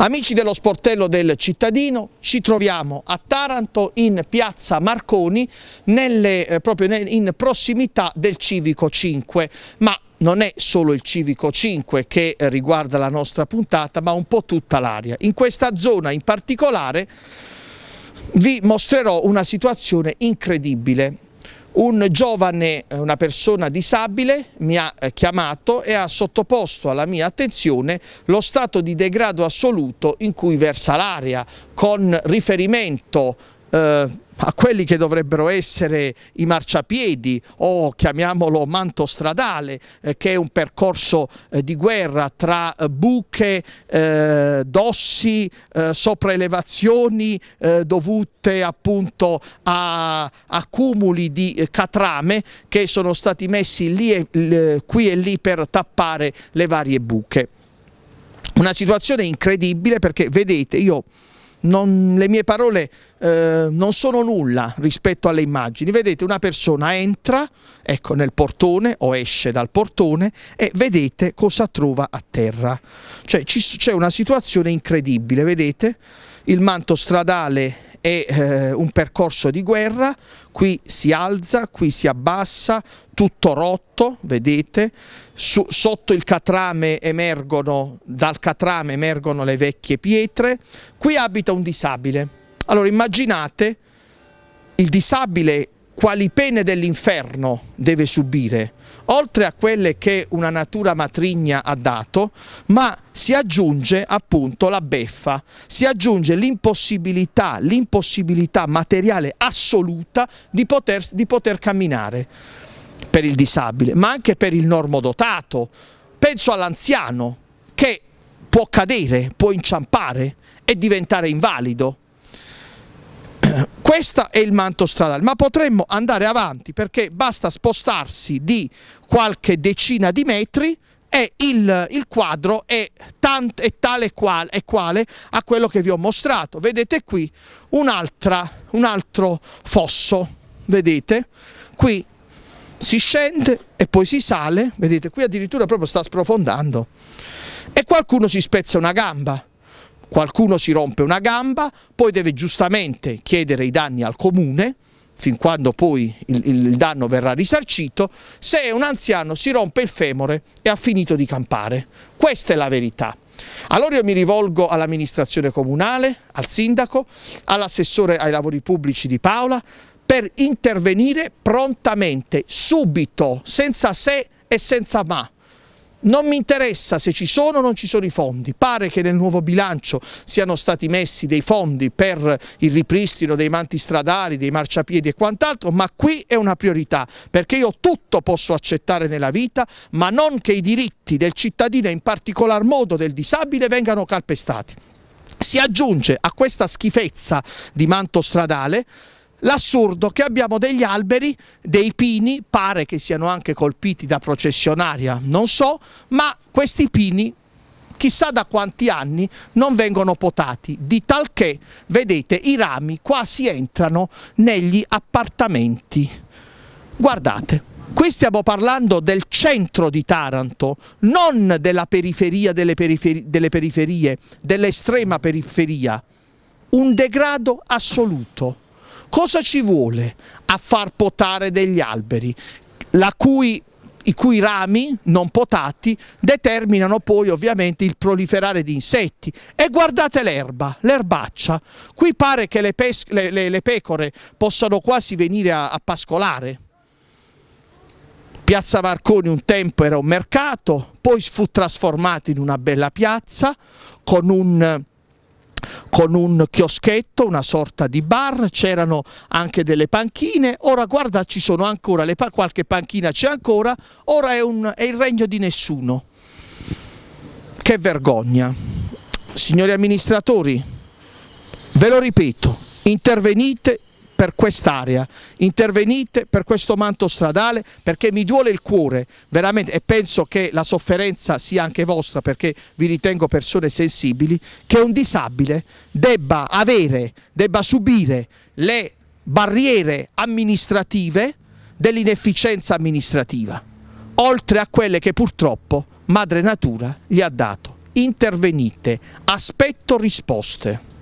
Amici dello sportello del cittadino, ci troviamo a Taranto in piazza Marconi, nelle, eh, proprio in prossimità del Civico 5, ma non è solo il Civico 5 che eh, riguarda la nostra puntata, ma un po' tutta l'area. In questa zona in particolare vi mostrerò una situazione incredibile un giovane, eh, una persona disabile, mi ha eh, chiamato e ha sottoposto alla mia attenzione lo stato di degrado assoluto in cui versa l'area con riferimento eh, a quelli che dovrebbero essere i marciapiedi o chiamiamolo manto stradale, eh, che è un percorso eh, di guerra tra eh, buche, eh, dossi, eh, sopraelevazioni dovute appunto a accumuli di catrame che sono stati messi lì e, qui e lì per tappare le varie buche. Una situazione incredibile perché vedete io non, le mie parole eh, non sono nulla rispetto alle immagini. Vedete una persona entra ecco, nel portone o esce dal portone e vedete cosa trova a terra. Cioè c'è una situazione incredibile, vedete? Il manto stradale è eh, un percorso di guerra, qui si alza, qui si abbassa, tutto rotto, vedete, Su, sotto il catrame emergono, dal catrame emergono le vecchie pietre, qui abita un disabile. Allora immaginate il disabile quali pene dell'inferno deve subire oltre a quelle che una natura matrigna ha dato, ma si aggiunge appunto la beffa, si aggiunge l'impossibilità, l'impossibilità materiale assoluta di poter, di poter camminare per il disabile, ma anche per il normodotato. Penso all'anziano che può cadere, può inciampare e diventare invalido. Questo è il manto stradale, ma potremmo andare avanti perché basta spostarsi di qualche decina di metri e il, il quadro è, tant, è tale e è quale a quello che vi ho mostrato. Vedete qui un altro fosso, vedete? Qui si scende e poi si sale, vedete qui addirittura proprio sta sprofondando e qualcuno si spezza una gamba qualcuno si rompe una gamba, poi deve giustamente chiedere i danni al comune, fin quando poi il, il, danno verrà risarcito, se un anziano si rompe il femore e ha finito di campare. Questa è la verità. Allora io mi rivolgo all'amministrazione comunale, al sindaco, all'assessore ai lavori pubblici di Paola per intervenire prontamente, subito, senza se e senza ma. Non mi interessa se ci sono o non ci sono i fondi, pare che nel nuovo bilancio siano stati messi dei fondi per il ripristino dei manti stradali, dei marciapiedi e quant'altro, ma qui è una priorità perché io tutto posso accettare nella vita, ma non che i diritti del cittadino e in particolar modo del disabile vengano calpestati. Si aggiunge a questa schifezza di manto stradale L'assurdo che abbiamo degli alberi, dei pini, pare che siano anche colpiti da processionaria, non so, ma questi pini chissà da quanti anni non vengono potati, di talché, vedete, i rami quasi entrano negli appartamenti. Guardate. Qui stiamo parlando del centro di Taranto, non della periferia delle, periferi delle periferie, dell'estrema periferia. Un degrado assoluto. Cosa ci vuole a far potare degli alberi, cui, i cui rami non potati determinano poi ovviamente il proliferare di insetti? E guardate l'erba, l'erbaccia. Qui pare che le, le, le, le, pecore possano quasi venire a, a pascolare. Piazza Marconi un tempo era un mercato, poi fu trasformata in una bella piazza con un con un chioschetto, una sorta di bar, c'erano anche delle panchine, ora guarda ci sono ancora, pa qualche panchina c'è ancora, ora è, un, è il regno di nessuno. Che vergogna. Signori amministratori, ve lo ripeto, intervenite per quest'area, intervenite per questo manto stradale perché mi duole il cuore veramente e penso che la sofferenza sia anche vostra perché vi ritengo persone sensibili, che un disabile debba avere, debba subire le barriere amministrative dell'inefficienza amministrativa, oltre a quelle che purtroppo madre natura gli ha dato. Intervenite, aspetto risposte.